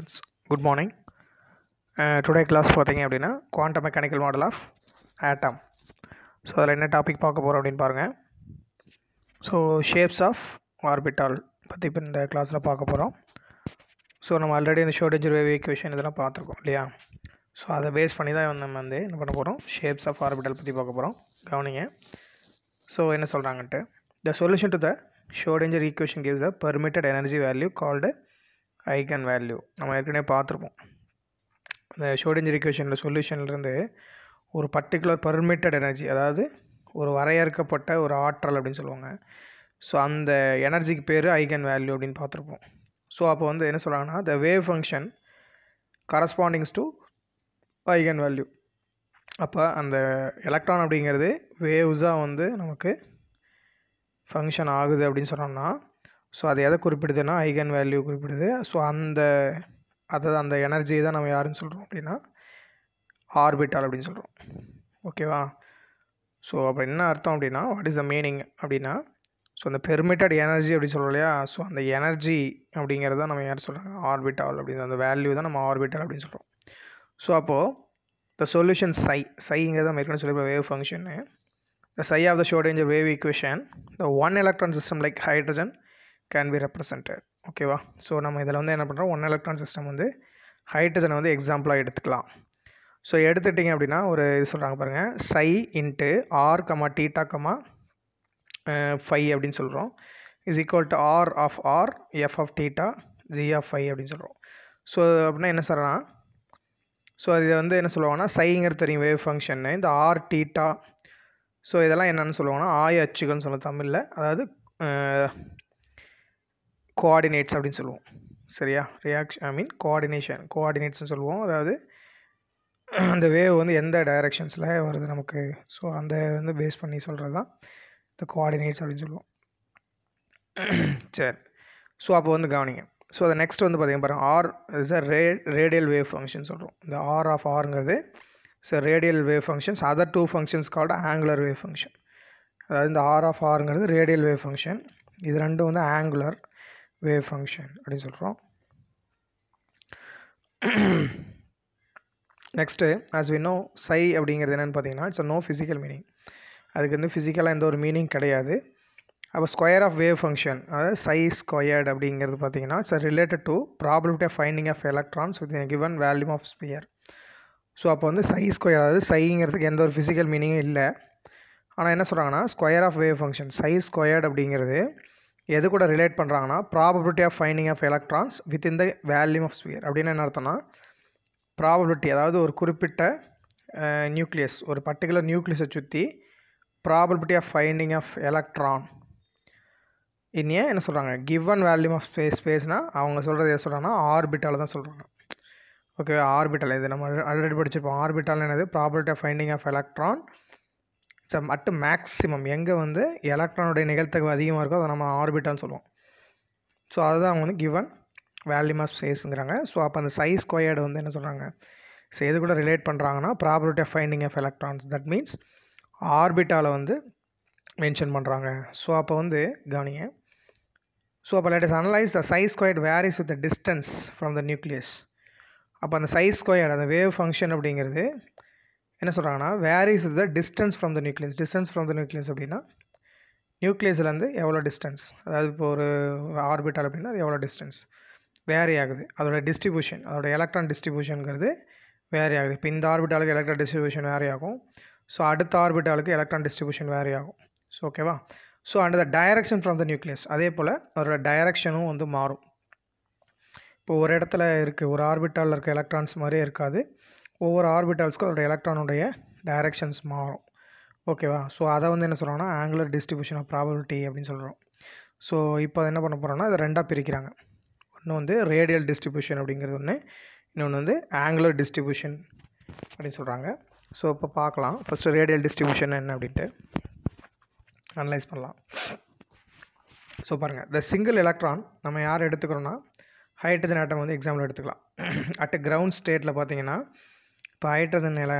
Friends good morning today class பார்த்தீங்க அப்படின்னா quantum mechanical model of atom so அதில் என்ன டாபிக் பார்க்க போகிறோம் அப்படின்னு பாருங்கள் ஸோ ஷேப்ஸ் ஆஃப் ஆர்பிட்டால் பற்றி இப்போ இந்த கிளாஸில் பார்க்க போகிறோம் ஸோ நம்ம ஆல்ரெடி இந்த ஷோடேஜர் வேவ் ஈக்குவேஷன் இதெல்லாம் பார்த்துருக்கோம் இல்லையா ஸோ அதை பேஸ் பண்ணி தான் நம்ம வந்து என்ன பண்ண போகிறோம் ஷேப்ஸ் ஆஃப் ஆர்பிட்டால் பற்றி பார்க்க போகிறோம் கவனிங்க ஸோ என்ன சொல்கிறாங்கன்ட்டு the solution to the Schrodinger equation gives the permitted energy value called eigen value நம்ம ஏற்கனவே பார்த்துருப்போம் இந்த ஷோடிஞ்சர் ரிகேஷனில் சொல்யூஷன்லேருந்து ஒரு பர்டிகுலர் பர்மிட்டட் எனர்ஜி அதாவது ஒரு வரையறுக்கப்பட்ட ஒரு ஆற்றல் அப்படின்னு சொல்லுவாங்க ஸோ அந்த எனர்ஜிக்கு பேர் ஐகன் வேல்யூ அப்படின்னு பார்த்துருப்போம் ஸோ அப்போ வந்து என்ன சொல்கிறாங்கன்னா the wave function corresponds to eigen value அப்போ அந்த எலக்ட்ரான் அப்படிங்கிறது வேவ்ஸாக வந்து நமக்கு ஃபங்க்ஷன் ஆகுது அப்படின்னு சொன்னோம்னா ஸோ அது எதை குறிப்பிடுதுன்னா ஐகன் வேல்யூ குறிப்பிடுது ஸோ அந்த அதை அந்த எனர்ஜி தான் நம்ம யாருன்னு சொல்கிறோம் அப்படின்னா ஆர்பிட்டால் அப்படின்னு சொல்கிறோம் ஓகேவா ஸோ அப்போ என்ன அர்த்தம் அப்படின்னா வாட் இஸ் த மீனிங் அப்படின்னா ஸோ அந்த பெர்மிட்டட் எனர்ஜி அப்படி சொல்கிறோம் இல்லையா ஸோ அந்த எனர்ஜி அப்படிங்கிறத நம்ம யார் சொல்கிறாங்க ஆர்பிட்டால் அப்படிங்கிற அந்த வேல்யூ தான் நம்ம ஆர்பிட்டால் அப்படின்னு சொல்கிறோம் ஸோ அப்போது த சொல்யூஷன் சை சைங்கிறது நம்ம ஏற்கனவே சொல்லி wave function the psi of the Schrodinger wave equation the one electron system like hydrogen can be represented ஓகேவா ஸோ நம்ம இதில் வந்து என்ன பண்ணுறோம் ஒன் எலக்ட்ரான் சிஸ்டம் வந்து ஹைட்ரஜனை வந்து எக்ஸாம்பிளாக எடுத்துக்கலாம் ஸோ எடுத்துட்டிங்க அப்படின்னா ஒரு இது சொல்கிறாங்க பாருங்கள் psi into r comma theta comma phi அப்படின்னு சொல்கிறோம் is equal to r of r f of theta g of phi அப்படின்னு சொல்கிறோம் ஸோ அப்படின்னா என்ன சொல்கிறேன்னா ஸோ இதை வந்து என்ன சொல்லுவாங்கன்னா சைங்கிறது தெரியும் வேவ் ஃபங்க்ஷன்னு இந்த ஆர் டீட்டா ஸோ இதெல்லாம் என்னென்னு சொல்லுவாங்கன்னா ஆய அச்சுகள்னு சொல்ல தமிழில் அதாவது கோஆர்டினேட்ஸ் அப்படின்னு சொல்லுவோம் சரியா ரியாக்ஷன் ஐ மீன் கோஆர்டினேஷன் கோஆர்டினேட்ஸ்னு சொல்லுவோம் அதாவது அந்த வேவ் வந்து எந்த டைரக்ஷன்ஸில் வருது நமக்கு ஸோ அந்த வந்து பேஸ் பண்ணி சொல்கிறது தான் இந்த கோஆர்டினேட்ஸ் அப்படின்னு சொல்லுவோம் சரி ஸோ அப்போ வந்து கவனிங்க ஸோ அதை நெக்ஸ்ட் வந்து பார்த்தீங்கன்னா பாருங்கள் r is a ray radial wave function சொல்கிறோம் இந்த ஆர் ஆஃப் ஆருங்கிறது so radial wave functions other two functions called angular wave function அதாவது இந்த ஆர் ஆஃப் ஆருங்கிறது ரேடியல் வேவ் ஃபங்க்ஷன் இது ரெண்டும் வந்து ஆங்குலர் வேவ் ஃபங்க்ஷன் அப்படின்னு சொல்கிறோம் next as we know psi அப்படிங்கிறது என்னென்னு பார்த்தீங்கன்னா it's a no physical meaning அதுக்கு வந்து ஃபிசிக்கலாக எந்த ஒரு மீனிங் கிடையாது அப்போ ஸ்கொயர் ஆஃப் வேவ் ஃபங்க்ஷன் அதாவது சை ஸ்கொயர்ட் அப்படிங்கிறது பார்த்தீங்கன்னா it's related to probability of finding of electrons with given volume of sphere so அப்போ வந்து சை ஸ்கொயர் அதாவது சைங்கிறதுக்கு எந்த ஒரு ஃபிசிக்கல் மீனிங்கும் இல்லை ஆனால் என்ன சொல்கிறாங்கன்னா square of wave function psi squared அப்படிங்கிறது எது கூட ரிலேட் பண்ணுறாங்கன்னா probability of finding of electrons within the volume of sphere அப்படின்னு என்ன அர்த்தம்னா ப்ராபபிலிட்டி அதாவது ஒரு குறிப்பிட்ட நியூக்ளியஸ் ஒரு பர்டிகுலர் நியூக்ளியஸை சுற்றி probability of finding of electron இன்னே என்ன சொல்கிறாங்க கிவன் வேல்யூம் ஆஃப் ஸ்பேஸ் ஸ்பேஸ்னால் அவங்க சொல்கிறது எது சொல்கிறாங்கன்னா ஆர்பிட்டால் தான் சொல்கிறாங்க ஓகே ஆர்பிட்டல் இது நம்ம ஆல்ரெடி படிச்சிருப்போம் ஆர்பிட்டால் என்னது property of finding of electron at maximum எங்கே வந்து எலக்ட்ரானுடைய நிகழ்த்தகவு அதிகமாக இருக்கோ அதை நம்ம ஆர்பிட்டான்னு சொல்லுவோம் ஸோ அதுதான் அவங்க வந்து கிவன் வேல்யூம் ஆஃப் சைஸுங்கிறாங்க ஸோ அப்போ அந்த சைஸ் ஸ்கொயர்டு வந்து என்ன சொல்கிறாங்க ஸோ எது கூட ரிலேட் பண்ணுறாங்கன்னா property of finding of electrons that means ஆர்பிட்டாவில் வந்து மென்ஷன் பண்ணுறாங்க ஸோ அப்போ வந்து கவனிங்க ஸோ அப்போ let's is analyse the psi's squared varies with the distance from the nucleus அப்போ அந்த சைஸ் ஸ்கொயர்ட் அந்த வேவ் ஃபங்க்ஷன் அப்படிங்கிறது என்ன சொல்கிறாங்கன்னா where is the distance from the nucleus distance from the nucleus அப்படின்னா நியூக்ளியஸ்லேருந்து எவ்வளோ டிஸ்டன்ஸ் அதாவது இப்போ ஒரு ஆர்பிட்டால் அப்படின்னா அது எவ்வளோ டிஸ்டன்ஸ் வேரி ஆகுது அதோட டிஸ்ட்ரிபியூஷன் அதோடய எலக்ட்ரான் டிஸ்ட்ரிபியூஷனுங்கிறது வேரி ஆகுது இப்போ இந்த ஆர்பிட்டாலுக்கு எலக்ட்ரான் டிஸ்ட்ரிபியூஷன் வேரி ஆகும் ஸோ அடுத்த ஆர்பிட்டாலுக்கு எலக்ட்ரான் டிஸ்ட்ரிபியூஷன் வேரி ஆகும் ஸோ ஓகேவா so and the direction from the nucleus அதே போல் அதோட டைரக்ஷனும் வந்து மாறும் இப்போ ஒரு இடத்துல இருக்குது ஒரு ஆர்பிட்டாலில் இருக்க எலக்ட்ரான்ஸ் மாதிரியே இருக்காது ஒவ்வொரு ஆர்பிட்டல்ஸ்க்கும் அதோடய எலக்ட்ரானுடைய டைரக்ஷன்ஸ் மாறும் ஓகேவா ஸோ அதை வந்து என்ன சொல்கிறோம்னா ஆங்குலர் டிஸ்ட்ரிபியூஷன் ஆஃப் ப்ராபிலிட்டி அப்படின்னு சொல்கிறோம் ஸோ இப்போ அதை என்ன பண்ண போகிறோம்னா அதை ரெண்டாக பிரிக்கிறாங்க ஒன்று வந்து ரேடியல் டிஸ்ட்ரிபியூஷன் அப்படிங்கிறது ஒன்று இன்னொன்று வந்து ஆங்குலர் டிஸ்ட்ரிபியூஷன் அப்படின்னு சொல்கிறாங்க ஸோ இப்போ பார்க்கலாம் ஃபஸ்ட்டு ரேடியல் டிஸ்ட்ரிபியூஷன் என்ன அப்படின்ட்டு அனலைஸ் பண்ணலாம் ஸோ பாருங்கள் இந்த சிங்கிள் எலக்ட்ரான் நம்ம யார் எடுத்துக்கிறோன்னா ஹைட்ரஜன் ஆட்டம் வந்து எக்ஸாம்பிள் எடுத்துக்கலாம் அட் கிரவுண்ட் ஸ்டேட்டில் பார்த்தீங்கன்னா இப்போ ஹைட்ரஜன் எல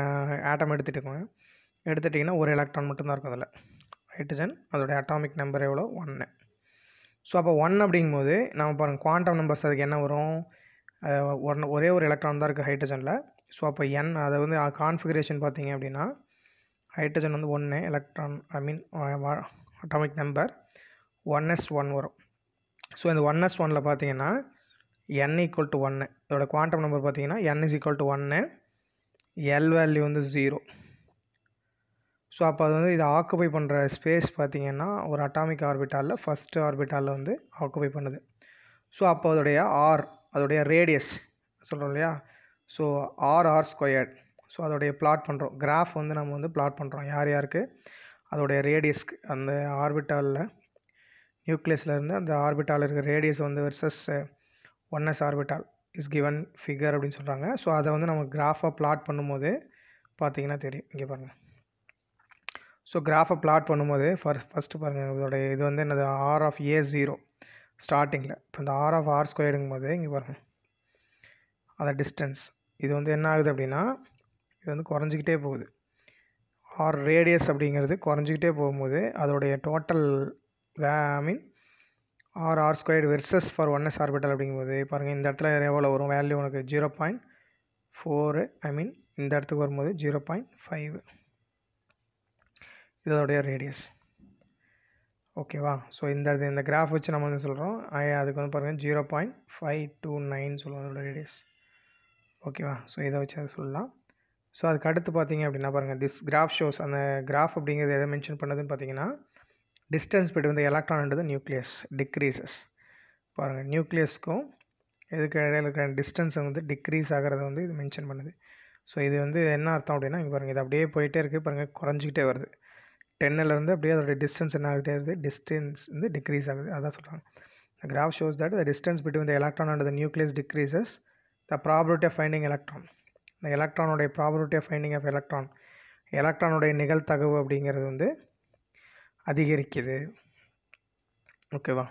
ஆட்டம் எடுத்துகிட்டிக்கோங்க எடுத்துகிட்டிங்கன்னா ஒரு எலக்ட்ரான் மட்டும்தான் இருக்கும் அதில் ஹைட்ரஜன் அதோடைய அட்டாமிக் நம்பர் எவ்வளோ ஒன்று ஸோ அப்போ ஒன் அப்படிங்கும்போது நம்ம பாருங்கள் குவாண்டம் நம்பர்ஸ் அதுக்கு என்ன வரும் ஒன் ஒரே ஒரு எலக்ட்ரான் தான் இருக்குது ஹைட்ரஜனில் ஸோ அப்போ என் அதை வந்து கான்ஃபிகரேஷன் பார்த்தீங்க அப்படின்னா ஹைட்ரஜன் வந்து ஒன்று electron I mean atomic number one s one வரும் ஸோ இந்த ஒன் எஸ் ஒனில் பார்த்தீங்கன்னா என் ஈக்குவல் டு ஒன்று இதோடய குவாண்டம் நம்பர் பார்த்தீங்கன்னா என் இஸ் ஈக்குவல் டு ஒன்று எல் வேல்யூ வந்து ஜீரோ ஸோ அப்போ அது வந்து இதை ஆக்குபை பண்ணுற ஸ்பேஸ் பார்த்திங்கன்னா ஒரு அட்டாமிக் ஆர்பிட்டாலில் ஃபஸ்ட்டு ஆர்பிட்டாலில் வந்து ஆக்குபை பண்ணுது ஸோ அப்போ அதோடைய ஆர் அதோடைய ரேடியஸ் சொல்கிறோம் இல்லையா so r r squared so அதோடைய பிளாட் பண்ணுறோம் கிராஃப் வந்து நம்ம வந்து பிளாட் பண்ணுறோம் யார் யாருக்கு அதோடைய ரேடியஸ்க்கு அந்த ஆர்பிட்டாலில் நியூக்ளியஸ்லேருந்து அந்த ஆர்பிட்டால் இருக்கிற ரேடியஸ் வந்து versus one s orbital is given figure அப்படின்னு சொல்கிறாங்க ஸோ அதை வந்து நம்ம கிராஃபை பிளாட் பண்ணும்போது பார்த்தீங்கன்னா தெரியும் இங்கே பாருங்கள் ஸோ கிராஃபை பிளாட் பண்ணும்போது ஃபர் ஃபஸ்ட்டு பாருங்கள் இதோடைய இது வந்து என்னது ஆர் ஆஃப் ஏ ஜீரோ ஸ்டார்டிங்கில் இப்போ இந்த ஆர் ஆஃப் ஆர் ஸ்கொயருங்கும் போது இங்கே பாருங்கள் அதை டிஸ்டன்ஸ் இது வந்து என்ன ஆகுது அப்படின்னா இது வந்து குறைஞ்சிக்கிட்டே போகுது ஆர் ரேடியஸ் அப்படிங்கிறது குறைஞ்சிக்கிட்டே போகும்போது அதோடைய total way I mean r r square versus for one s orbital அப்படிங்கும்போது பாருங்கள் இந்த இடத்துல எவ்வளோ வரும் வேல்யூ உனக்கு zero point four I mean இந்த இடத்துக்கு வரும்போது ஜீரோ பாயிண்ட் ஃபைவ் இதோடைய ரேடியஸ் ஓகேவா ஸோ இந்த இந்த கிராஃப் வச்சு நம்ம வந்து சொல்கிறோம் அதுக்கு வந்து பாருங்கள் zero point five two nine சொல்லுவோம் அதோட ரேடியஸ் ஓகேவா ஸோ இதை வச்சு அதை சொல்லலாம் ஸோ அதுக்கு அடுத்து பார்த்தீங்க அப்படின்னா பாருங்கள் திஸ் கிராஃப் ஷோஸ் அந்த கிராஃப் அப்படிங்கிறது எதை மென்ஷன் பண்ணதுன்னு பார்த்தீங்கன்னா distance between the electron and the nucleus decreases பாருங்கள் நியூக்ளியஸ்க்கும் இதுக்கு இடையில இருக்கிற டிஸ்டன்ஸ் வந்து டிக்ரீஸ் ஆகிறத வந்து இது மென்ஷன் பண்ணுது ஸோ இது வந்து என்ன அர்த்தம் அப்படின்னா இங்கே பாருங்கள் இது அப்படியே போயிட்டே இருக்குது பாருங்கள் குறைஞ்சிக்கிட்டே வருது டென்னிலேருந்து அப்படியே அதோடய டிஸ்டன்ஸ் என்ன ஆகிட்டே வருது டிஸ்டன்ஸ் வந்து டிக்ரீஸ் ஆகுது அதான் சொல்கிறாங்க The graph shows that the distance between the electron and the nucleus decreases the probability of finding electron. The electron உடைய of of finding of electron. எலக்ட்ரானுடைய நிகழ்த்தகவு அப்படிங்கிறது வந்து அதிகரிக்குது ஓகேவா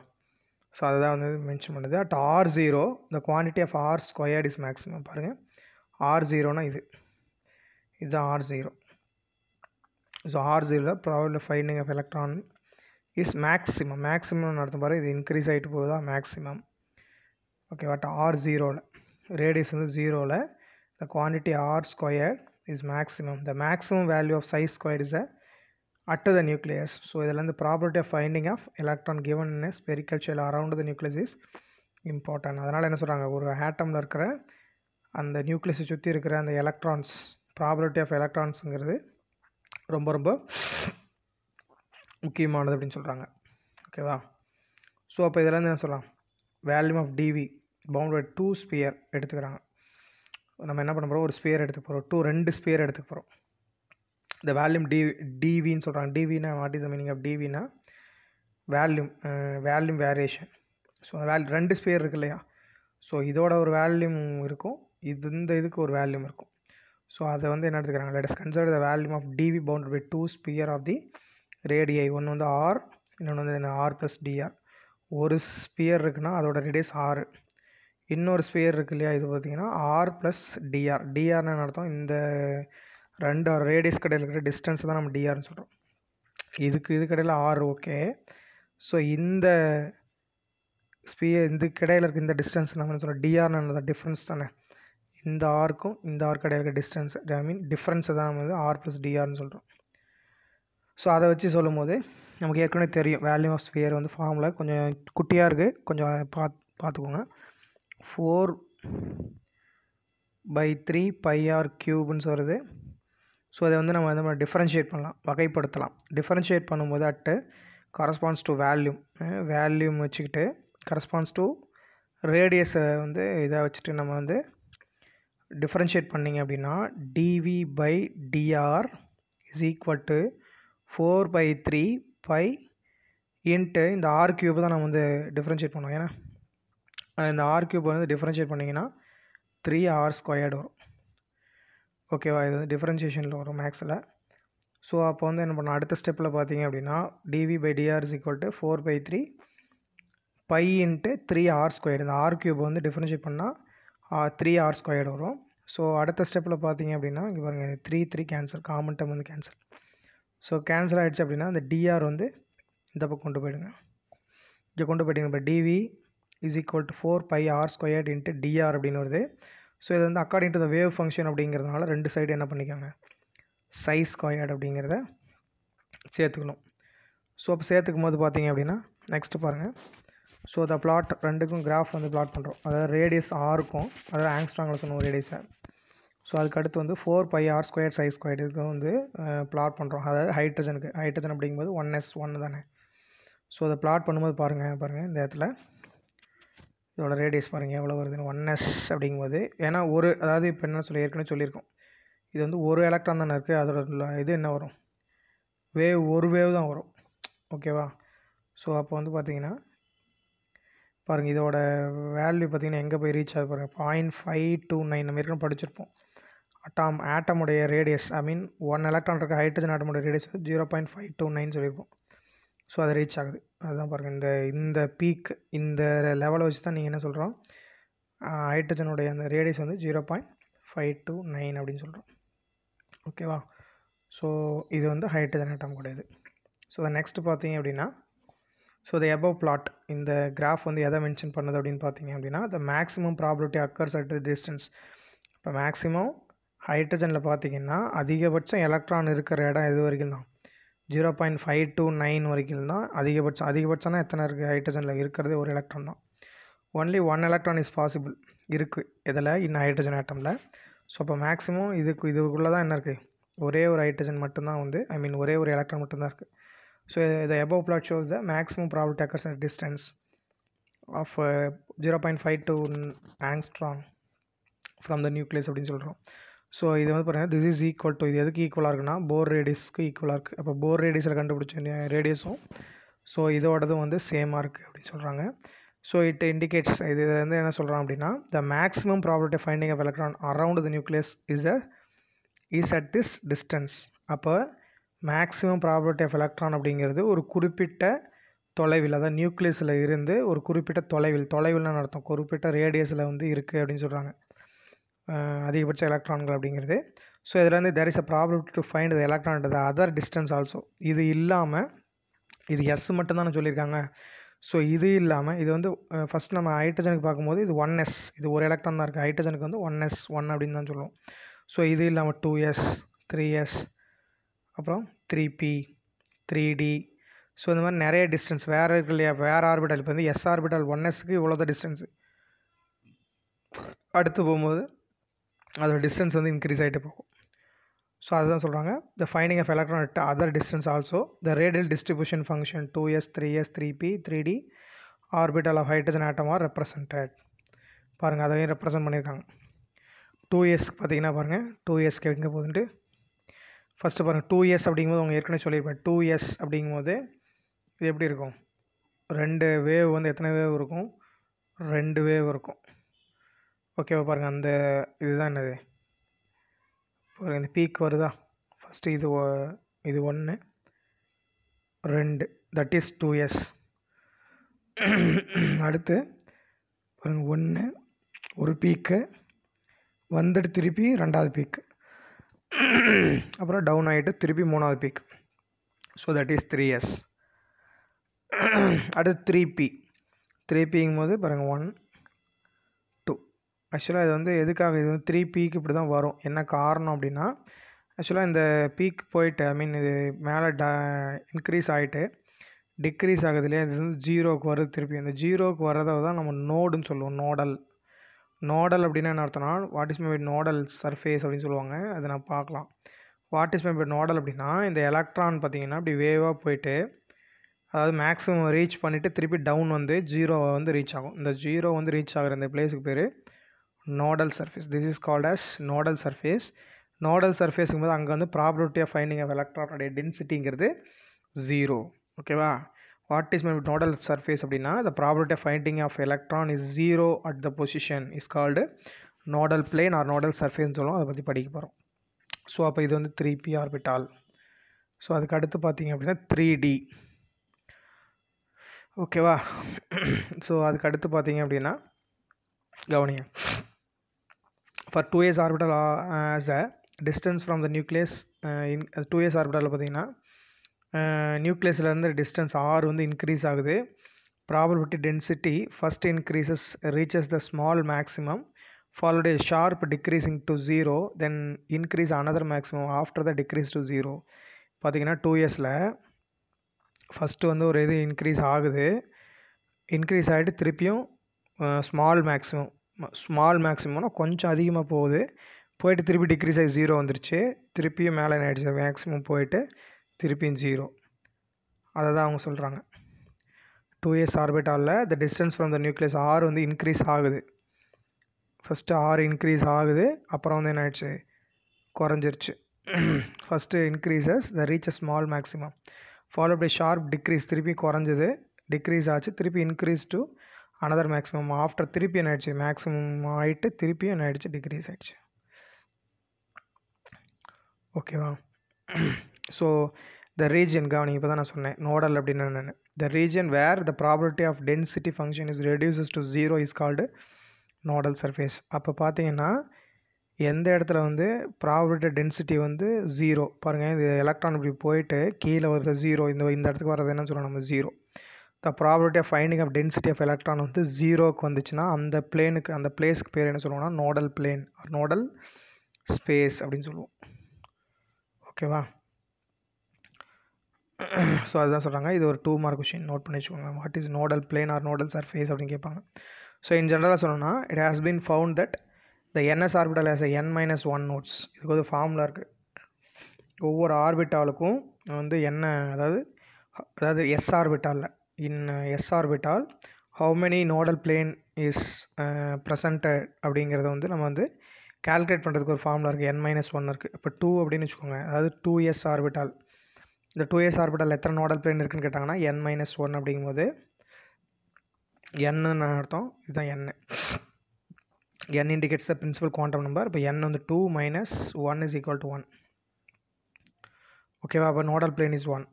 ஸோ அதுதான் வந்து மென்ஷன் பண்ணுது அட் ஆர் ஜீரோ இந்த quantity of r squared is maximum பாருங்கள் ஆர் ஜீரோனா இது இதுதான் ஆர் ஜீரோ ஸோ ஆர் ஜீரோவில் problem finding of electron is maximum maximum நடத்தும் பாரு இது இன்க்ரீஸ் ஆகிட்டு போகுதா மேக்ஸிமம் ஓகே பட் ஆர் ஜீரோவில் ரேடியஸ் வந்து ஜீரோவில் the quantity r square is maximum the maximum value of psi's square is a at the nucleus so இதெல்லாம் the probability of finding of electron given in a spherical shell around the nucleus அதனால் என்ன சொல்கிறாங்க ஒரு ஆட்டமில் இருக்கிற அந்த நியூக்ளியஸை சுற்றி இருக்கிற அந்த எலக்ட்ரான்ஸ் ப்ராபபிலிட்டி ஆஃப் எலக்ட்ரான்ஸுங்கிறது ரொம்ப ரொம்ப முக்கியமானது அப்படின்னு சொல்கிறாங்க ஓகேவா ஸோ அப்போ இதெல்லாம் என்ன சொல்லலாம் volume of dv bounded two sphere எடுத்துக்கிறாங்க நம்ம என்ன பண்ண போகிறோம் ஒரு ஸ்பியர் எடுத்துக்க போகிறோம் டூ ரெண்டு ஸ்பியர் எடுத்துக்க போகிறோம் இந்த வேல்யூம் டி டிவின்னு சொல்கிறாங்க டிவினா what is the meaning of டிவினா வேல்யூம் வேல்யூம் வேரியேஷன் ஸோ வேல் ரெண்டு ஸ்பேர் இருக்கு இல்லையா ஸோ இதோட ஒரு வேல்யூம் இருக்கும் இது இந்த இதுக்கு ஒரு வேல்யூம் இருக்கும் ஸோ அதை வந்து என்ன எடுத்துக்கிறாங்க lettuce consider the volume of dv bounded by two sphere of the ரேடியை ஒன்று வந்து ஆர் இன்னொன்று வந்து என்ன ஆர் ப்ளஸ் டிஆர் ஒரு ஸ்பியர் இருக்குன்னா அதோட ரேடியஸ் ஆறு இன்னொரு ஸ்பியர் இருக்கு இல்லையா இது பார்த்திங்கன்னா ஆர் ப்ளஸ் டிஆர் டிஆர்னு அர்த்தம் இந்த ரெண்டு ரேடியஸ் கடையில் இருக்கிற டிஸ்டன்ஸ் தான் நம்ம டிஆர்னு சொல்கிறோம் இதுக்கு இது கடையில் ஆர் ஓகே ஸோ இந்த ஸ்பிய இந்த கடையில் இருக்க இந்த டிஸ்டன்ஸ் நம்ம என்ன சொல்கிறோம் டிஆர்னு டிஃப்ரென்ஸ் தானே இந்த ஆருக்கும் இந்த ஆர் கடையில் இருக்க டிஸ்டன்ஸ் ஐ மீன் டிஃப்ரென்ஸை தான் நம்ம வந்து ஆர் ப்ளஸ் டிஆர்னு சொல்கிறோம் ஸோ அதை வச்சு சொல்லும் போது நமக்கு ஏற்கனவே தெரியும் வேல்யூ ஆஃப் ஸ்பியர் வந்து ஃபார்மில் கொஞ்சம் குட்டியாக இருக்குது கொஞ்சம் பாத் பார்த்துக்கோங்க four by three pi r க்யூப்னு சொல்கிறது ஸோ அதை வந்து நம்ம வந்து டிஃப்ரென்ஷியேட் பண்ணலாம் வகைப்படுத்தலாம் டிஃப்ரென்ஷியேட் பண்ணும்போது அட்டு கரஸ்பான்ஸ் டு வேல்யூம் வேல்யூம் வச்சுக்கிட்டு கரஸ்பான்ஸ் டு ரேடியஸை வந்து இதாக வச்சுட்டு நம்ம வந்து டிஃப்ரென்ஷியேட் பண்ணிங்க அப்படின்னா dv by dr is equal to four by three pi into இந்த ஆர் கியூப் தான் நம்ம வந்து டிஃப்ரென்ஷியேட் பண்ணுவோம் ஏன்னா இந்த ஆர் கியூப் வந்து டிஃப்ரென்ஷியேட் பண்ணிங்கன்னா த்ரீ ஆர் ஸ்கொயர்டு வரும் ஓகேவா இது வந்து டிஃப்ரென்ஷியேஷனில் வரும் மேக்ஸில் ஸோ அப்போ வந்து என்ன பண்ணோம் அடுத்த ஸ்டெப்பில் பார்த்தீங்க அப்படின்னா dv by dr is equal to four by three pi into three r square இந்த ஆர் க்யூப் வந்து டிஃப்ரென்ஷியேட் பண்ணால் த்ரீ ஆர் ஸ்கொயர் வரும் ஸோ அடுத்த ஸ்டெப்பில் பார்த்தீங்க அப்படின்னா இங்கே பாருங்கள் த்ரீ த்ரீ கேன்சல் காமன் டம் வந்து கேன்சல் ஸோ கேன்சல் ஆகிடுச்சு அப்படின்னா அந்த டிஆர் வந்து இந்த பக்கம் கொண்டு போயிடுங்க இங்கே கொண்டு போயிட்டீங்க இப்போ dv is equal to four pi r squared into dr அப்படின்னு வருது ஸோ இது வந்து according to the wave function அப்படிங்கிறதுனால ரெண்டு சைடு என்ன பண்ணிக்கோங்க சைஸ் ஸ்கொயர்ட் அப்படிங்கிறத சேர்த்துக்கணும் ஸோ அப்போ சேர்த்துக்கும் போது பார்த்தீங்க அப்படின்னா நெக்ஸ்ட்டு பாருங்கள் ஸோ அதை பிளாட் ரெண்டுக்கும் கிராஃப் வந்து பிளாட் பண்ணுறோம் அதாவது ரேடியஸ் ஆருக்கும் அதாவது ஆங்ஸ்ட்ராங்கில் சொன்னோம் ரேடியஸை ஸோ அதுக்கடுத்து வந்து four pi r square psi's square வந்து பிளாட் பண்ணுறோம் அதாவது ஹைட்ரஜனுக்கு ஹைட்ரஜன் அப்படிங்கும்போது ஒன் எஸ் ஒன்று தானே ஸோ அதை பிளாட் பண்ணும்போது பாருங்கள் பாருங்கள் இந்த இடத்துல இதோட ரேடியஸ் பாருங்கள் எவ்வளோ வருதுன்னு ஒன் எஸ் அப்படிங்கும்போது ஏன்னா ஒரு அதாவது இப்போ என்ன சொல்லி ஏற்கனவே சொல்லியிருக்கோம் இது வந்து ஒரு எலக்ட்ரான் தானே இருக்குது அதோட இது என்ன வரும் வேவ் ஒரு வேவ் தான் வரும் ஓகேவா ஸோ அப்போ வந்து பார்த்தீங்கன்னா பாருங்கள் இதோட வேல்யூ பார்த்தீங்கன்னா எங்கே போய் ரீச் ஆகுது பாருங்கள் பாயிண்ட் ஃபைவ் டூ நைன் நம்ம ஏற்கனவே படிச்சிருப்போம் அட்டாம் ஆட்டமுடைய radius I mean one electron இருக்க ஹைட்ரஜன் ஆட்டமுடைய radius zero point five two nine சொல்லியிருப்போம் ஸோ அதை ரீச் ஆகுது அதுதான் பாருங்கள் இந்த இந்த பீக் இந்த லெவலை வச்சு தான் நீங்கள் என்ன சொல்கிறோம் ஹைட்ரஜனுடைய அந்த ரேடியஸ் வந்து zero point five two nine அப்படின்னு சொல்கிறோம் ஓகேவா ஸோ இது வந்து ஹைட்ரஜன் ஆட்டம் கிடையாது ஸோ நெக்ஸ்ட் பார்த்தீங்க அப்படின்னா ஸோ த எபவ் பிளாட் இந்த கிராஃப் வந்து எதை மென்ஷன் பண்ணுது அப்படின்னு பார்த்தீங்க அப்படின்னா the maximum probability occurs at the distance இப்போ மேக்ஸிமம் ஹைட்ரஜனில் பார்த்தீங்கன்னா அதிகபட்சம் எலக்ட்ரான் இருக்கிற இடம் எது வரைக்கும் தான் zero point five two nine வரைக்கும் தான் அதிகபட்சம் அதிகபட்சம்னா எத்தனை இருக்குது ஹைட்ரஜனில் இருக்கிறதே ஒரு எலக்ட்ரான் தான் only one electron is possible இருக்குது இதில் இன்னும் ஹைட்ரஜன் ஆட்டமில் ஸோ அப்போ மேக்ஸிமம் இதுக்கு இதுக்குள்ளே தான் என்ன இருக்குது ஒரே ஒரு ஹைட்ரஜன் மட்டும்தான் வந்து ஐ மீன் ஒரே ஒரு எலக்ட்ரான் மட்டும்தான் இருக்குது ஸோ இதை above plot shows the maximum problem occurs at distance of zero point five two angstrom from the nucleus அப்படின்னு சொல்கிறோம் ஸோ இது வந்து பார்த்தீங்கன்னா திஸ் இஸ் ஈக்குவல் டு இது எதுக்கு ஈக்குவலாக இருக்குன்னா போர் ரேடியஸ்க்கு ஈக்குவலாக இருக்குது அப்போ போர் ரேடியஸில் கண்டுபிடிச்ச ரேடியஸும் ஸோ இதோடதும் வந்து சேமாக இருக்குது அப்படின்னு சொல்கிறாங்க ஸோ இட் இண்டிகேட்ஸ் இது வந்து என்ன சொல்கிறோம் அப்படின்னா the maximum property finding of electron around the nucleus is a is at this distance அப்போ மேக்ஸிமம் ப்ராபர்ட்டி ஆஃப் எலக்ட்ரான் அப்படிங்கிறது ஒரு குறிப்பிட்ட தொலைவில் அதாவது நியூக்ளியஸில் இருந்து ஒரு குறிப்பிட்ட தொலைவில் தொலைவில்னு நடத்தும் குறிப்பிட்ட ரேடியஸில் வந்து இருக்குது அப்படின்னு சொல்கிறாங்க அதிகபட்ச எலக்ட்ரான்கள் அப்படிங்கிறது ஸோ இதில் வந்து there is a problem to find the electron the other distance also இது இல்லாமல் இது எஸ் மட்டும்தான் சொல்லியிருக்காங்க ஸோ இது இல்லாமல் இது வந்து ஃபஸ்ட் நம்ம ஹைட்ரஜனுக்கு பார்க்கும்போது இது ஒன் எஸ் இது ஒரு எலக்ட்ரான் தான் இருக்குது ஹைட்ரஜனுக்கு வந்து ஒன் எஸ் ஒன் அப்படின்னு தான் சொல்லுவோம் ஸோ இது இல்லாமல் டூ எஸ் த்ரீ எஸ் அப்புறம் three p three d so இந்த மாதிரி நிறைய டிஸ்டன்ஸ் வேறு இருக்கு இல்லையா வேறு ஆர்பிட்டல் இப்போ வந்து எஸ் ஆர்பிட்டல் ஒன் எஸ்க்கு இவ்வளோ தான் டிஸ்டன்ஸு அடுத்து போகும்போது அதோட டிஸ்டன்ஸ் வந்து இன்க்ரீஸ் ஆகிட்டு போகும் ஸோ அதுதான் சொல்கிறாங்க த ஃபைனிங் of electron at other distance also the radial distribution function two s three s three p three d orbital of hydrogen atom are represented பாருங்கள் அதையும் ரெப்ரசன்ட் பண்ணியிருக்காங்க டூ இயர்ஸ் பார்த்தீங்கன்னா பாருங்கள் டூ இயர்ஸ் எங்கே போகுதுன்ட்டு ஃபஸ்ட்டு பாருங்கள் two years அப்படிங்கும்போது அவங்க ஏற்கனவே சொல்லியிருப்பேன் டூ இயர்ஸ் அப்படிங்கும்போது இது எப்படி இருக்கும் ரெண்டு வேவ் வந்து எத்தனை வேவ் இருக்கும் ரெண்டு வேவ் இருக்கும் ஓகேவா பாருங்கள் அந்த இதுதான் என்னது பாருங்கள் இந்த பீக் வருதா ஃபஸ்ட்டு இது இது ஒன்று ரெண்டு தட் இஸ் டூ இயர்ஸ் அடுத்து பாருங்கள் ஒன்று ஒரு பீக்கு வந்துட்டு திருப்பி ரெண்டாவது பீக்கு அப்புறம் டவுன் ஆகிட்டு திருப்பி மூணாவது peak so that is three years அடுத்து த்ரீ பி த்ரீ பிங்கும் போது பாருங்கள் ஒன் ஆக்சுவலாக இது வந்து எதுக்காக இது வந்து த்ரீ பீக் இப்படி தான் வரும் என்ன காரணம் அப்படின்னா ஆக்சுவலாக இந்த பீக் போயிட்டு ஐ மீன் இது மேலே ட இன்க்ரீஸ் ஆகிட்டு டிக்ரீஸ் ஆகுதுலேயே இது வந்து ஜீரோவுக்கு வருது திருப்பி அந்த ஜீரோவுக்கு வரதை தான் நம்ம நோடுன்னு சொல்லுவோம் நோடல் நோடல் அப்படின்னா என்ன அர்த்தம்னா what is my nodal surface அப்படின்னு சொல்லுவாங்க அதை நான் பார்க்கலாம் வாட் இஸ் மை நோடல் அப்படின்னா இந்த எலக்ட்ரான் பார்த்திங்கன்னா அப்படி வேவாக போயிட்டு அதாவது மேக்ஸிமம் ரீச் பண்ணிவிட்டு திருப்பி டவுன் வந்து ஜீரோவை வந்து ரீச் ஆகும் இந்த ஜீரோ வந்து ரீச் ஆகிற இந்த பிளேஸுக்கு பேர் nodal surface this is called as nodal surface nodal சர்ஃபேஸுங்கும் போது அங்கே வந்து ப்ராபர்ட்டி ஆஃப் ஃபைண்டிங் ஆஃப் எலக்ட்ரானுடைய டென்சிட்டிங்கிறது ஜீரோ ஓகேவா what is my nodal surface அப்படின்னா the property of finding of electron is zero at the position is called nodal plane or nodal சர்ஃபேஸ்னு சொல்லுவோம் அதை பற்றி படிக்க போகிறோம் ஸோ அப்போ இது வந்து த்ரீ பி ஆர்பிட்டால் ஸோ அதுக்கு அடுத்து பார்த்தீங்க அப்படின்னா த்ரீ டி ஓகேவா ஸோ அதுக்கு அடுத்து பார்த்தீங்க அப்படின்னா கவனிங்க for two years orbital as a distance from the nucleus in two years ஆர்பிட்டலில் பார்த்தீங்கன்னா நியூக்ளியஸ்லேருந்து டிஸ்டன்ஸ் ஆர் வந்து இன்க்ரீஸ் ஆகுது probability density first increases reaches the small maximum followed sharp decreasing to zero then increase another maximum after the decrease to zero 0 பார்த்திங்கன்னா two இயர்ஸில் first வந்து ஒரு இது இன்க்ரீஸ் ஆகுது இன்க்ரீஸ் ஆகிட்டு திருப்பியும் ஸ்மால் uh, மேக்ஸிமம் ஸ்மால் மேக்ஸிமம்னா கொஞ்சம் அதிகமாக போகுது போயிட்டு திருப்பி டிக்ரீஸ் ஆகி ஜீரோ வந்துருச்சு திருப்பியும் மேலே ஆகிடுச்சு மேக்ஸிமம் போயிட்டு திருப்பியும் ஜீரோ அதை தான் அவங்க சொல்கிறாங்க டூ இயர்ஸ் ஆர்பிட்டாலில் the distance from the nucleus ஆறு வந்து இன்க்ரீஸ் ஆகுது ஃபஸ்ட்டு ஆறு இன்க்ரீஸ் ஆகுது அப்புறம் வந்து என்ன ஆயிடுச்சு குறைஞ்சிருச்சு first increases the reach a small maximum follow by sharp decrease திருப்பி குறைஞ்சது டிக்ரீஸ் ஆச்சு திருப்பி increase to another maximum after திருப்பி என்ன ஆயிடுச்சு மேக்ஸிமம் ஆகிட்டு திருப்பியும் என்ன ஆயிடுச்சு டிக்ரீஸ் ஆகிடுச்சு ஓகேவா ஸோ த ரீஜியன் கவனிங்க இப்போ தான் நான் சொன்னேன் நோடல் அப்படின்னு நான் the region where the property of density function is reduces to zero is called nodal surface அப்போ பார்த்தீங்கன்னா எந்த இடத்துல வந்து ப்ராபர்ட்டி டென்சிட்டி வந்து ஜீரோ பாருங்கள் இது எலக்ட்ரான் இப்படி போயிட்டு கீழே வருது ஜீரோ இந்த இந்த இடத்துக்கு வர்றது என்ன சொல்கிறோம் நம்ம zero the property of finding of density of electron வந்து ஜீரோக்கு வந்துச்சுன்னா அந்த பிளேனுக்கு அந்த பிளேஸ்க்கு பேர் என்ன சொல்லுவோம்னா நோடல் பிளேன் நோடல் ஸ்பேஸ் அப்படின்னு சொல்லுவோம் ஓகேவா ஸோ அதுதான் சொல்கிறாங்க இது ஒரு டூ மார்க் கொஷின் நோட் பண்ணி வச்சுக்கோங்க what is nodal plane or nodal surface அப்படின்னு கேட்பாங்க ஸோ இன் ஜென்ரலாக சொல்லணும்னா it has been found that the ns orbital has n minus one nodes இதுக்கு வந்து ஃபார்முலா இருக்குது ஒவ்வொரு ஆர்பிட்டாலுக்கும் வந்து என்ன அதாவது அதாவது எஸ் ஆர்பிட்டாலில் in s orbital how many nodal plane is presented அப்படிங்கிறத வந்து நம்ம வந்து கால்குலேட் பண்ணுறதுக்கு ஒரு ஃபார்முலா இருக்குது என் மைனஸ் ஒன் இருக்குது இப்போ டூ அப்படின்னு வச்சுக்கோங்க அதாவது டூ எஸ் ஆர்பிட்டால் இந்த டூ எஸ் ஆர்பிட்டால் எத்தனை நோடல் பிளேன் இருக்குன்னு கேட்டாங்கன்னா என் மைனஸ் ஒன் அப்படிங்கும்போது என்னன்னு அர்த்தம் இதுதான் n n indicates the principal quantum number இப்போ என் வந்து two minus one is equal to one ஓகேவா அப்போ நோடல் பிளேன் இஸ் ஒன்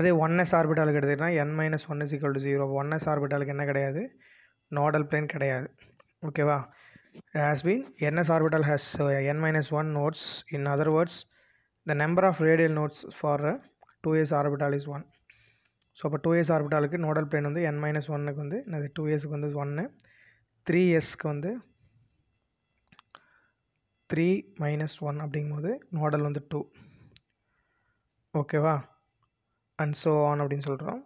அதே ஒன் எஸ் ஆர்பிட்டாலுக்கு எடுத்துக்கிட்டால் n minus one is equal to zero s ஆர்பிட்டாலுக்கு என்ன கிடையாது நோடல் பிளேன் கிடையாது ஓகேவா has been ns orbital has n minus one nodes in other words the number of radial nodes for two years orbital is one so அப்போ two years ஆர்பிட்டாலுக்கு nodal plane வந்து n minus ஒன்னுக்கு வந்து என்னது two இயர்ஸுக்கு வந்து ஒன்று three இயர்ஸ்க்கு வந்து த்ரீ மைனஸ் ஒன் அப்படிங்கும்போது நோடல் வந்து டூ ஓகேவா அண்ட் ஸோ ஆன் அப்படின்னு சொல்கிறோம்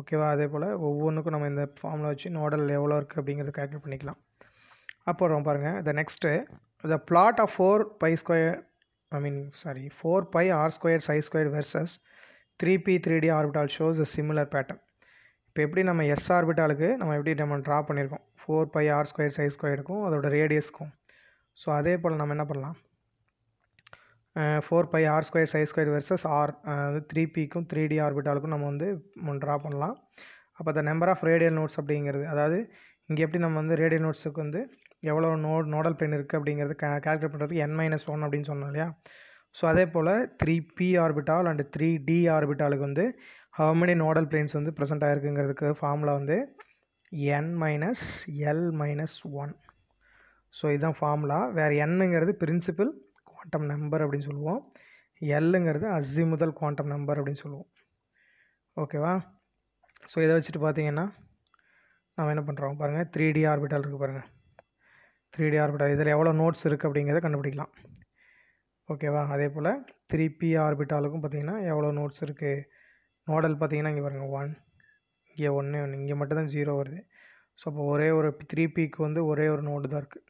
ஓகேவா அதே போல் ஒவ்வொன்றுக்கும் நம்ம இந்த ஃபார்மில் வச்சு நோடல் எவ்வளோ இருக்குது அப்படிங்கிறத கேல்குலேட் பண்ணிக்கலாம் அப்போ ரொம்ப பாருங்கள் the next the plot of four pi square I mean sorry four pi r square psi square versus three p three d orbital shows a similar pattern இப்போ எப்படி நம்ம எஸ் ஆர்பிட்டாலுக்கு நம்ம எப்படி நம்ம ட்ரா பண்ணியிருக்கோம் four pi r square psi ஸ்கொயருக்கும் அதோட ரேடியஸ்க்கும் ஸோ அதே போல் நம்ம என்ன பண்ணலாம் four pi r square psi square versus r வந்து த்ரீ பிக்கும் த்ரீ டி ஆர்பிட்டாலுக்கும் நம்ம வந்து ட்ரா பண்ணலாம் அப்போ the number of radial nodes அப்படிங்கிறது அதாவது இங்கே எப்படி நம்ம வந்து ரேடியல் நோட்ஸுக்கு வந்து எவ்வளோ நோ நோடல் பிளேன் இருக்குது அப்படிங்கிறது கே கேல்குலேட் பண்ணுறதுக்கு என் மைனஸ் ஒன் அப்படின்னு சொன்னோம் இல்லையா ஸோ அதே போல் three p orbital and three d ஆர்பிட்டாலுக்கு வந்து ஹவு மெனி நோடல் பிளேன்ஸ் வந்து ப்ரெசென்ட் ஆகிருக்குங்கிறதுக்கு ஃபார்முலா வந்து n minus l minus one so இதுதான் ஃபார்முலா வேறு என்னங்கிறது பிரின்சிபிள் குவாண்டம் நம்பர் அப்படின்னு சொல்லுவோம் எல்லுங்கிறது முதல் குவாண்டம் நம்பர் அப்படின்னு சொல்லுவோம் ஓகேவா ஸோ இதை வச்சுட்டு பார்த்தீங்கன்னா நம்ம என்ன பண்ணுறோம் பாருங்கள் த்ரீ டி ஆர்பிட்டல் இருக்குது பாருங்கள் த்ரீ டி ஆர்பிட்டல் இதில் எவ்வளோ நோட்ஸ் இருக்குது அப்படிங்கிறத கண்டுபிடிக்கலாம் ஓகேவா அதே போல் த்ரீ பி ஆர்பிட்டாலுக்கும் பார்த்திங்கன்னா எவ்வளோ நோட்ஸ் இருக்குது நோடல் பார்த்திங்கன்னா இங்கே பாருங்கள் ஒன் இங்கே ஒன்று ஒன்று இங்கே மட்டும்தான் ஜீரோ வருது ஸோ அப்போ ஒரே ஒரு த்ரீ பிக்கு வந்து ஒரே ஒரு நோடு தான் இருக்குது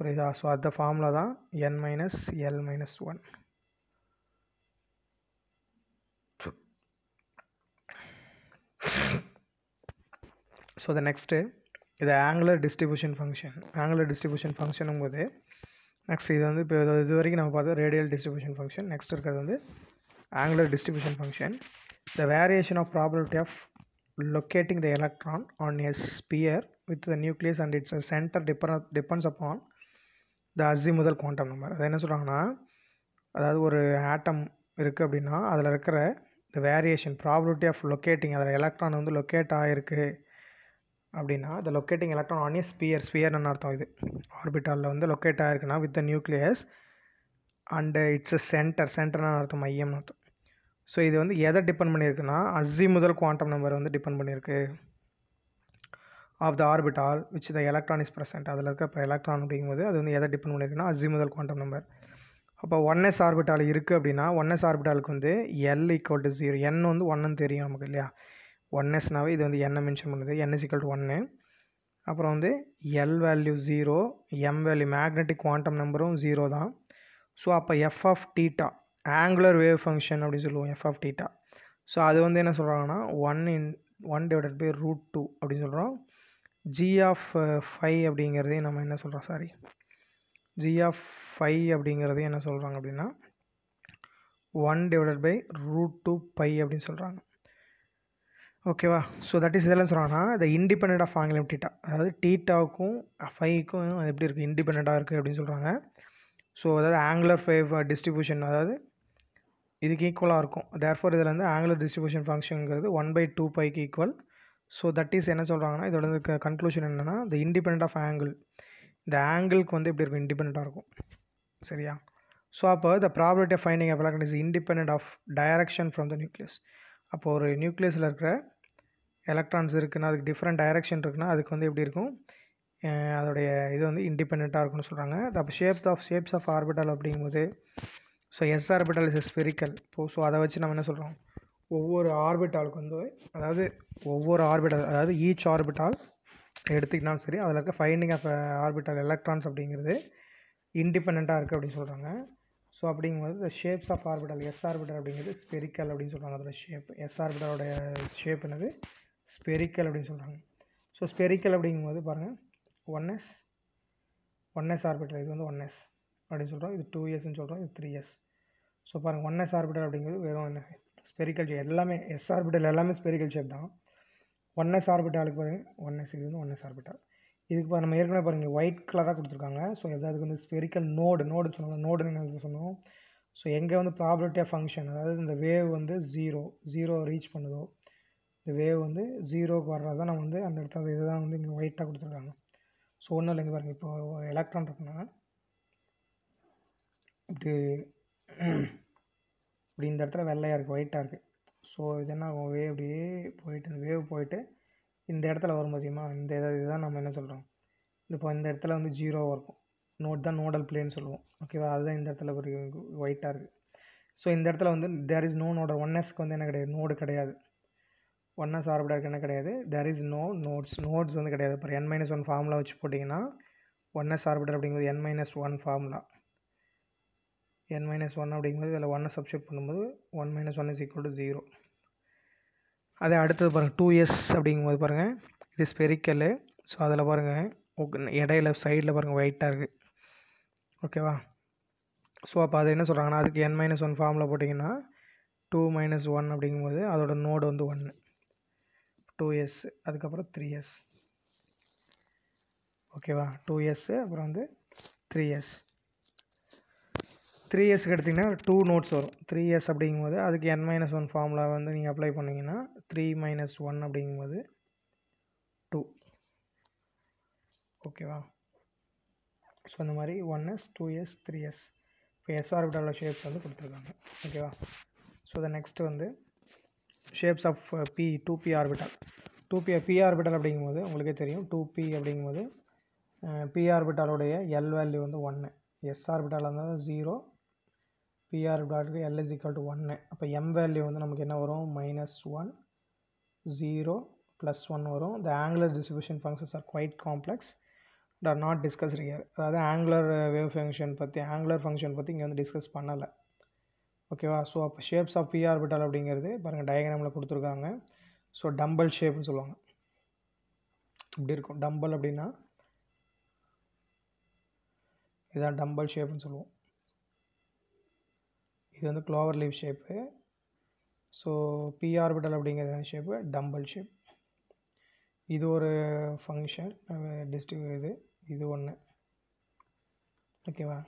புரியுதா ஸோ அந்த ஃபார்மில் தான் n minus l minus one so the next இது angular distribution function angular distribution ஃபங்க்ஷனும் போது நெக்ஸ்ட் இது வந்து இப்போ இது வரைக்கும் நம்ம பார்த்தோம் ரேடியல் டிஸ்ட்ரிபியூஷன் ஃபங்க்ஷன் நெக்ஸ்ட் இருக்கிறது வந்து angular distribution function the variation of probability of locating the electron on a sphere with the nucleus and its center depends upon இந்த அஸ்ஸி முதல் குவாண்டம் நம்பர் அதை என்ன சொல்கிறாங்கன்னா அதாவது ஒரு ஆட்டம் இருக்குது அப்படின்னா அதில் இருக்கிற இந்த வேரியேஷன் ப்ராபிலிட்டி ஆஃப் லொக்கேட்டிங் அதில் எலக்ட்ரான் வந்து லொக்கேட் ஆகிருக்கு அப்படின்னா இந்த லொக்கேட்டிங் எலக்ட்ரான் ஆனே ஸ்பியர் ஸ்பியர்னு அர்த்தம் இது ஆர்பிட்டாலில் வந்து லொக்கேட் ஆகிருக்குன்னா with the nucleus and it's a centre சென்டர்னு அர்த்தம் மையம்னு அர்த்தம் ஸோ இது வந்து எதை டிபெண்ட் பண்ணியிருக்குன்னா அஸ்ஸி முதல் குவாண்டம் நம்பர் வந்து டிபெண்ட் பண்ணியிருக்கு of the orbital which the electron is present அதில் இருக்க இப்போ எலக்ட்ரான் அப்படிங்கும்போது அது வந்து எதை டிபெண்ட் பண்ணியிருக்குன்னா முதல் குவாண்டம் நம்பர் அப்போ ஒன்எஸ் ஆர்பிட்டால் இருக்குது அப்படின்னா ஒன்எஸ் ஆர்பிட்டாலுக்கு வந்து l equal to zero n வந்து ஒன்னு தெரியும் நமக்கு இல்லையா ஒன் எஸ்னாவே இது வந்து என்ன மென்ஷன் பண்ணுது என் இஸ் ஈக்குவல் டு ஒன்று அப்புறம் வந்து l value zero m value magnetic quantum number ஜீரோ தான் ஸோ அப்போ f of theta angular wave function அப்படின்னு சொல்லுவோம் எஃப் ஆஃப் டீட்டா ஸோ அது வந்து என்ன சொல்கிறாங்கன்னா one in one divided by root two அப்படின்னு சொல்கிறோம் ஜி ஆஃப் ஃபைவ் uh, அப்படிங்கிறதையும் நம்ம என்ன சொல்கிறோம் சாரி ஜி ஆஃப் ஃபைவ் அப்படிங்கிறதையும் என்ன சொல்கிறாங்க அப்படின்னா one divided by root two pi அப்படின்னு சொல்கிறாங்க ஓகேவா ஸோ தட் இஸ் இதெல்லாம் சொல்கிறாங்கன்னா இந்த இண்டிபெண்ட் ஆஃப் ஆங்கிலம் டீட்டா அதாவது டீட்டாவுக்கும் ஃபைக்கும் அது எப்படி இருக்குது இண்டிபெண்ட்டாக இருக்குது அப்படின்னு சொல்கிறாங்க ஸோ அதாவது ஆங்குலர் ஃபைவ் டிஸ்ட்ரிபியூஷன் அதாவது இதுக்கு ஈக்குவலாக இருக்கும் தேர்ஃபோர் இதில் வந்து ஆங்குலர் டிஸ்ட்ரிபியூஷன் ஃபங்க்ஷனுங்கிறது ஒன் பை டூ பைக்கு ஈக்குவல் ஸோ தட் இஸ் என்ன சொல்கிறாங்கன்னா இதோட இருக்க கன்க்ளூஷன் என்னென்னா இந்த இண்டிபெண்ட் ஆஃப் ஆங்கிள் இந்த ஆங்கிளுக்கு வந்து எப்படி இருக்கும் இண்டிபெண்ட்டாக இருக்கும் சரியா ஸோ அப்போ the probability of finding of electron is independent of direction from the nucleus அப்போ ஒரு நியூக்ளியஸில் இருக்கிற எலக்ட்ரான்ஸ் இருக்குன்னா அதுக்கு டிஃப்ரெண்ட் டைரக்ஷன் இருக்குன்னா அதுக்கு வந்து எப்படி இருக்கும் அதோடைய இது வந்து இண்டிபெண்ட்டாக இருக்கும்னு சொல்கிறாங்க அப்போ shapes of shapes of orbital அப்படிங்கும்போது so s orbital is spherical இப்போ ஸோ அதை வச்சு நம்ம என்ன சொல்கிறோம் ஒவ்வொரு ஆர்பிட்டாலுக்கு வந்து அதாவது ஒவ்வொரு ஆர்பிட்டல் அதாவது ஈச் ஆர்பிட்டால் எடுத்துக்கிட்டாலும் சரி அதில் இருக்க ஃபைண்டிங் ஆஃப் ஆர்பிட்டல் எலக்ட்ரான்ஸ் அப்படிங்கிறது இன்டிபெண்ட்டாக இருக்குது அப்படின்னு சொல்கிறாங்க ஸோ அப்படிங்கும்போது இந்த shapes of orbital s orbital அப்படிங்கிறது ஸ்பெரிக்கல் அப்படின்னு சொல்கிறாங்க அதோட ஷேப் எஸ் ஆர்பிட்டலோட ஷேப் என்னது ஸ்பெரிக்கல் அப்படின்னு சொல்கிறாங்க ஸோ ஸ்பெரிக்கல் அப்படிங்கும்போது பாருங்கள் one s one s orbital இது வந்து ஒன் எஸ் அப்படின்னு சொல்கிறோம் இது டூ இயர்ஸ்ன்னு சொல்கிறோம் இது த்ரீ இயர்ஸ் ஸோ பாருங்கள் ஒன் எஸ் ஆர்பிட்டல் அப்படிங்கிறது வெறும் என்ன ஸ்பெரிக்கல் ஷேப் எல்லாமே எஸ் ஆர்பிட்டல் எல்லாமே ஸ்பெரிக்கல் ஷேப் தான் ஒன் எஸ் ஆர்பிட்டாலுக்கு பாருங்கள் ஒன் எஸ் இது வந்து ஒன் எஸ் ஆர்பிட்டால் இதுக்கு நம்ம ஏற்கனவே பாருங்கள் ஒயிட் கலராக கொடுத்துருக்காங்க ஸோ எதாவது வந்து ஸ்பெரிக்கல் நோடு நோடு சொன்னோம் நோடுன்னு சொன்னோம் ஸோ எங்கே வந்து ப்ராபர்ட்டி ஆஃப் ஃபங்க்ஷன் அதாவது இந்த வேவ் வந்து ஜீரோ ஜீரோ ரீச் பண்ணுதோ இந்த வேவ் வந்து ஜீரோக்கு வர்றது தான் நம்ம வந்து அந்த இடத்துல இதுதான் வந்து இங்கே ஒயிட்டாக கொடுத்துருக்காங்க ஸோ ஒன்றும் இல்லைங்க பாருங்கள் இப்போ எலக்ட்ரான் இருக்குன்னா இப்படி இப்படி இந்த இடத்துல வெள்ளையாக இருக்குது ஒயிட்டாக இருக்குது ஸோ இது என்ன ஆகும் வேவ் அப்படியே போயிட்டு இந்த வேவ் போயிட்டு இந்த இடத்துல வரும் பார்த்தியுமா இந்த இதை இதுதான் நம்ம என்ன சொல்கிறோம் இப்போ இந்த இடத்துல வந்து ஜீரோவாக இருக்கும் நோட் தான் நோடல் பிளேன்னு சொல்லுவோம் ஓகேவா அதுதான் இந்த இடத்துல ஒரு ஒயிட்டாக இருக்குது ஸோ இந்த இடத்துல வந்து there is no node one எஸ்க்கு வந்து என்ன கிடையாது நோடு கிடையாது ஒன் எஸ் இருக்குது என்ன கிடையாது there is no nodes nodes வந்து கிடையாது அப்புறம் என் மைனஸ் ஒன் ஃபார்முலா வச்சு போட்டிங்கன்னா ஒன் எஸ் ஆர்பிடர் அப்படிங்கிறது n minus one formula n minus one அப்படிங்கும்போது இதில் ஒன்னை சப்ஸ்டியூட் பண்ணும்போது one minus one is equal to zero அதே அடுத்தது பாருங்கள் டூ எஸ் அப்படிங்கும்போது பாருங்கள் இது ஸ்பெரிக்கலு ஸோ அதில் பாருங்கள் இடையில சைடில் பாருங்கள் ஒயிட்டாக இருக்குது ஓகேவா ஸோ அப்போ அது என்ன சொல்கிறாங்கன்னா அதுக்கு என் மைனஸ் ஒன் ஃபார்மில் போட்டிங்கன்னா டூ மைனஸ் ஒன் அப்படிங்கும்போது அதோட நோடு வந்து ஒன்று டூ எஸ் அதுக்கப்புறம் த்ரீ எஸ் ஓகேவா டூ எஸ்ஸு அப்புறம் வந்து த்ரீ எஸ் த்ரீ இயர்ஸ்க்கு எடுத்திங்கன்னா டூ நோட்ஸ் வரும் த்ரீ இயர்ஸ் அப்படிங்கும்போது அதுக்கு என் மைனஸ் ஒன் ஃபார்முலா வந்து நீங்கள் அப்ளை பண்ணிங்கன்னா த்ரீ மைனஸ் ஒன் அப்படிங்கும்போது டூ ஓகேவா ஸோ இந்த மாதிரி one s two years three years இப்போ எஸ்ஆர்பிட்டாவில் ஷேப்ஸ் வந்து கொடுத்துருக்காங்க ஓகேவா ஸோ த நெக்ஸ்ட்டு வந்து shapes of p two p orbital two p p orbital அப்படிங்கும்போது உங்களுக்கே தெரியும் டூ பி அப்படிங்கும்போது பி uh, ஆர்பிட்டாலுடைய எல் வேல்யூ வந்து ஒன்று எஸ் ஆர்பிட்டால் இருந்தால் ஜீரோ பிஆர் டாட் எல் இஸ் ஈக்குவல் டு ஒன்று அப்போ எம் வேல்யூ வந்து நமக்கு என்ன வரும் minus one zero plus one வரும் the angular distribution functions are quite complex are not discuss rigour அதாவது ஆங்குலர் வேவ் ஃபங்க்ஷன் பற்றி ஆங்குலர் ஃபங்க்ஷன் பற்றி இங்கே வந்து டிஸ்கஸ் பண்ணலை ஓகேவா ஸோ அப்போ ஷேப்ஸ் ஆஃப் பிஆர் பிட்டால் அப்படிங்கிறது பாருங்கள் டயக்ராமில் கொடுத்துருக்காங்க ஸோ டம்பல் ஷேப்னு சொல்லுவாங்க இப்படி இருக்கும் டம்பல் அப்படின்னா இதுதான் டம்பல் ஷேப்னு சொல்லுவோம் இது வந்து clover leaf shape so p orbital அப்படிங்கிற ஷேப்பு டம்பல் ஷேப் இது ஒரு ஃபங்க்ஷன் டிஸ்ட்ரிக் இது இது ஒன்று ஓகேவா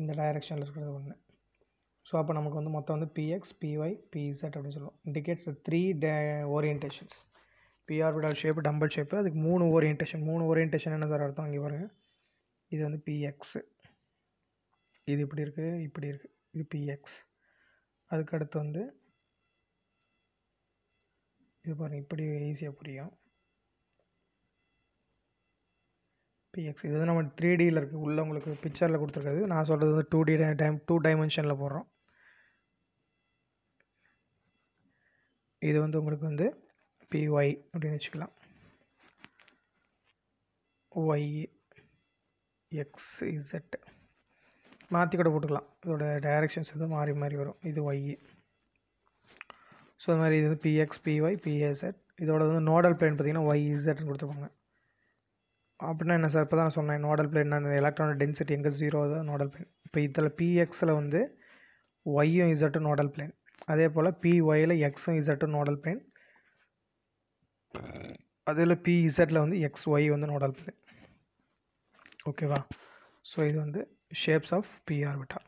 இந்த டைரெக்ஷனில் இருக்கிறது ஒன்று ஸோ அப்போ நமக்கு வந்து மொத்தம் வந்து பிஎக்ஸ் பிஒய் பிஇசட் அப்படின்னு சொல்லுவோம் இண்டிகேட்ஸ் த்ரீ டே orientations p orbital shape dumbbell shape அதுக்கு மூணு ஓரியன்டேஷன் மூணு ஓரியன்டேஷன் என்ன சார் அர்த்தம் இங்கே பாருங்கள் இது வந்து பிஎக்ஸு இது இப்படி இருக்குது இப்படி இருக்குது இது பிஎக்ஸ் அதுக்கடுத்து வந்து இது பாருங்கள் இப்படி ஈஸியாக புரியும் பிஎக்ஸ் இது நம்ம த்ரீ டியில் இருக்குது உள்ளே உங்களுக்கு பிக்சரில் கொடுத்துருக்காது நான் சொல்கிறது வந்து டூ டி டைம் டூ டைமென்ஷனில் போடுறோம் இது வந்து உங்களுக்கு வந்து பிஒய் அப்படின்னு வச்சுக்கலாம் ஒய் எக்ஸ் இசட் மாற்றி கூட போட்டுக்கலாம் இதோட டைரக்ஷன்ஸ் வந்து மாறி மாறி வரும் இது ஒய் ஸோ அது மாதிரி இது வந்து பிஎக்ஸ் பிஒய் பிஏசட் இதோட வந்து நோடல் பிளேன் பார்த்திங்கன்னா ஒய் கொடுத்துருப்பாங்க அப்படின்னா என்ன சார் இப்போ தான் நான் சொன்னேன் நோடல் பிளேன் நான் எலக்ட்ரானிக் டென்சிட்டி எங்கே ஜீரோ தான் நோடல் பிளேன் இப்போ இதில் பிஎக்ஸில் வந்து ஒய்யும் இசட்டும் நோடல் பிளேன் அதே போல் பிஒயில் எக்ஸும் இசட்டும் நோடல் பிளேன் அதில் பிஇசட்டில் வந்து எக்ஸ் ஒய் வந்து நோடல் பிளேன் ஓகேவா ஸோ இது வந்து ஷேப்ஸ் ஆஃப் பி ஆர்பிட்டா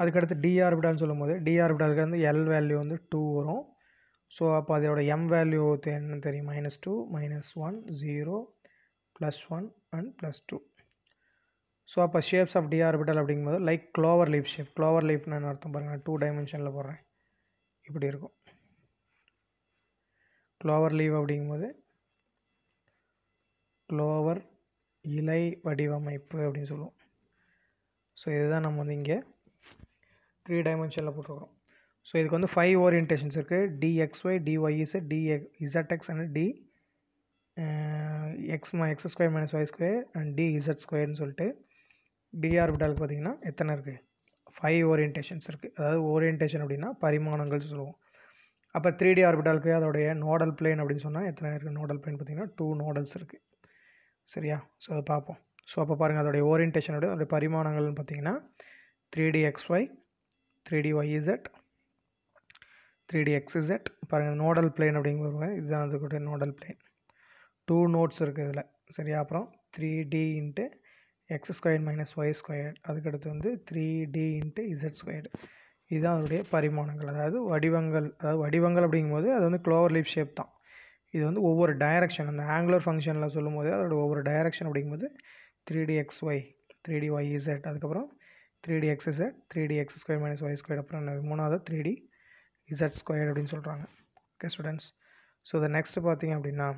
அதுக்கடுத்து டி ஆர்பிட்டான்னு சொல்லும் போது டி ஆர்பிட்டாலுக்கு வந்து எல் வேல்யூ வந்து டூ வரும் ஸோ அப்போ அதோட எம் வேல்யூ என்னன்னு தெரியும் minus two minus one zero plus one and plus two so அப்போ ஷேப்ஸ் ஆஃப் டி ஆர்பிட்டல் அப்படிங்கும்போது like clover leaf shape clover லீஃப்னு என்ன அர்த்தம் பாருங்கள் டூ டைமென்ஷனில் போடுறேன் இப்படி இருக்கும் க்ளோவர் லீவ் அப்படிங்கும்போது க்ளோவர் இலை வடிவமைப்பு அப்படின்னு சொல்லுவோம் ஸோ இதுதான் நம்ம வந்து இங்கே த்ரீ டைமென்ஷனில் போட்டிருக்கோம் ஸோ இதுக்கு வந்து ஃபைவ் ஓரியன்டேஷன்ஸ் இருக்குது d x y d y z d x z x and d x மை x square minus Y square and d z ஸ்கொயர்னு சொல்லிட்டு டிஆர்பிட்டாலுக்கு பார்த்திங்கன்னா எத்தனை இருக்குது ஃபைவ் ஓரியன்டேஷன்ஸ் இருக்குது அதாவது ஓரியன்டேஷன் அப்படின்னா பரிமாணங்கள் சொல்லுவோம் அப்போ த்ரீ டி ஆர்பிட்டாலுக்கு அதோடைய நோடல் பிளேன் அப்படின்னு சொன்னால் எத்தனை இருக்குது நோடல் பிளேன் பார்த்திங்கன்னா டூ நோடல்ஸ் இருக்குது சரியா ஸோ அதை பார்ப்போம் ஸோ அப்போ பாருங்கள் அதோடைய ஓரியன்டேஷனோட அதோடைய பரிமாணங்கள்னு பார்த்தீங்கன்னா three d x y three d y z three d x z பாருங்கள் நோடல் பிளேன் அப்படிங்கிறவங்க இதுதான் அதுக்குடைய நோடல் பிளேன் டூ நோட்ஸ் இருக்குது இதில் சரியா அப்புறம் three d into X square minus Y square அதுக்கடுத்து வந்து three d into z square இதுதான் அதனுடைய பரிமாணங்கள் அதாவது வடிவங்கள் அதாவது வடிவங்கள் அப்படிங்கும்போது அது வந்து க்ளோவர் லீப் ஷேப் தான் இது வந்து ஒவ்வொரு டைரக்ஷன் அந்த ஆங்குலர் ஃபங்க்ஷனில் சொல்லும்போது அதோட ஒவ்வொரு டைரக்ஷன் அப்படிங்கும்போது three d x y three d y z அதுக்கப்புறம் three d x z three d x square minus Y square அப்புறம் மூணாவது த்ரீ டி இசட் ஸ்கொயர் அப்படின்னு சொல்கிறாங்க okay students so the next பார்த்திங்க அப்படின்னா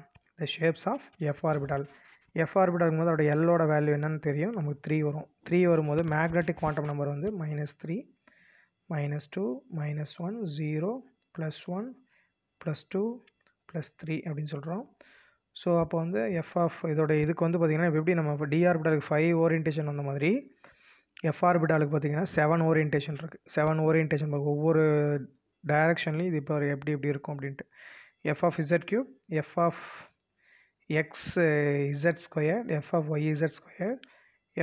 the shapes of f orbital f orbital போது அதோடய எல்லோட value என்னன்னு தெரியும் நமக்கு த்ரீ வரும் த்ரீ வரும்போது மேக்னெட்டிக் குவான்டம் நம்பர் வந்து minus three minus two minus one zero plus one plus two plus three அப்படின்னு சொல்கிறோம் ஸோ அப்போ வந்து எஃப் ஆஃப் இதோட இதுக்கு வந்து பார்த்திங்கன்னா இப்போ எப்படி நம்ம இப்போ டி ஃபைவ் ஓரியன்டேஷன் வந்த மாதிரி எஃப் ஆர்பிட்டாலுக்கு பார்த்திங்கன்னா செவன் ஓரியன்டேஷன் இருக்குது செவன் ஓரியன்டேஷன் ஒவ்வொரு டைரக்ஷன்லேயும் இது இப்போ எப்படி எப்படி இருக்கும் அப்படின்ட்டு F of Z cube F of X Z square F of Y Z square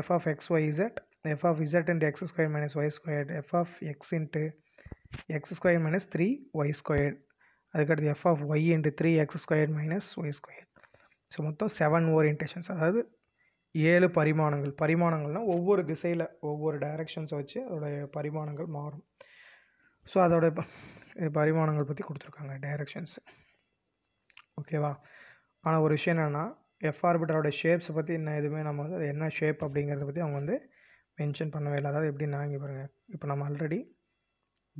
F of X Y Z F of Z into X square minus Y squared F of X into X square minus three Y squared அதுக்கடுத்து F of Y into three X square minus Y square so மொத்தம் seven orientations அதாவது ஏழு பரிமாணங்கள் பரிமாணங்கள்னால் ஒவ்வொரு திசையில் ஒவ்வொரு டைரக்ஷன்ஸை வச்சு அதோடைய பரிமாணங்கள் மாறும் ஸோ அதோட பரிமாணங்கள் பற்றி கொடுத்துருக்காங்க டைரக்ஷன்ஸ் ஓகேவா ஆனால் ஒரு விஷயம் என்னென்னா எஃப் ஆர்பிட்டரோட ஷேப்ஸை பற்றி இன்னும் எதுவுமே நம்ம வந்து அது என்ன ஷேப் அப்படிங்கிறத பற்றி அவங்க வந்து மென்ஷன் பண்ணவே இல்லை அதாவது நான் இங்கே பாருங்கள் இப்போ நம்ம ஆல்ரெடி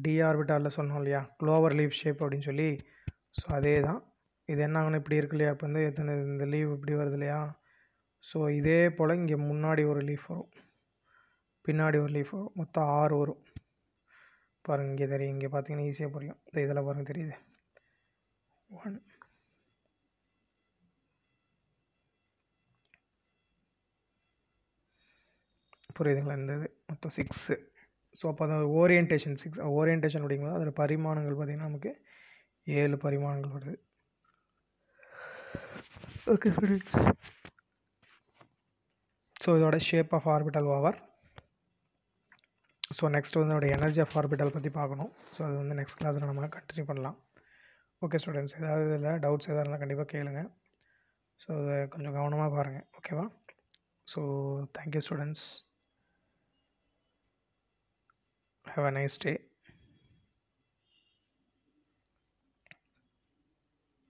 டி ஆர்பிட்டாரில் சொன்னோம் இல்லையா க்ளோவர் லீஃப் ஷேப் அப்படின்னு சொல்லி ஸோ அதே தான் இது என்ன இப்படி இருக்கு இல்லையா இப்போ வந்து எத்தனை இந்த லீவ் இப்படி வருது இல்லையா ஸோ இதே போல் இங்கே முன்னாடி ஒரு லீஃப் வரும் பின்னாடி ஒரு லீஃப் வரும் மொத்தம் ஆறு வரும் பாருங்கள் இங்கே தெரியும் இங்கே பார்த்தீங்கன்னா ஈஸியாக புரியும் இந்த இதில் பாருங்கள் தெரியுது ஒன் புரியுதுங்களா இந்த இது மொத்தம் சிக்ஸு ஸோ அப்போ அந்த ஓரியன்டேஷன் சிக்ஸ் ஓரியன்டேஷன் அப்படிங்கும்போது அதில் பரிமாணங்கள் பார்த்திங்கன்னா நமக்கு ஏழு பரிமாணங்கள் வருது ஓகே ஸ்டூடெண்ட்ஸ் ஸோ இதோட shape of orbital over so next வந்து இதோட எனர்ஜி ஆஃப் ஆர்பிட்டல் பற்றி பார்க்கணும் ஸோ அது வந்து நெக்ஸ்ட் கிளாஸில் நம்ம கண்டினியூ பண்ணலாம் ஓகே ஸ்டூடெண்ட்ஸ் ஏதாவது இதில் டவுட்ஸ் எதாவது இருந்தால் கண்டிப்பாக கேளுங்க ஸோ அதை கொஞ்சம் கவனமாக பாருங்கள் ஓகேவா so thank you students have a nice day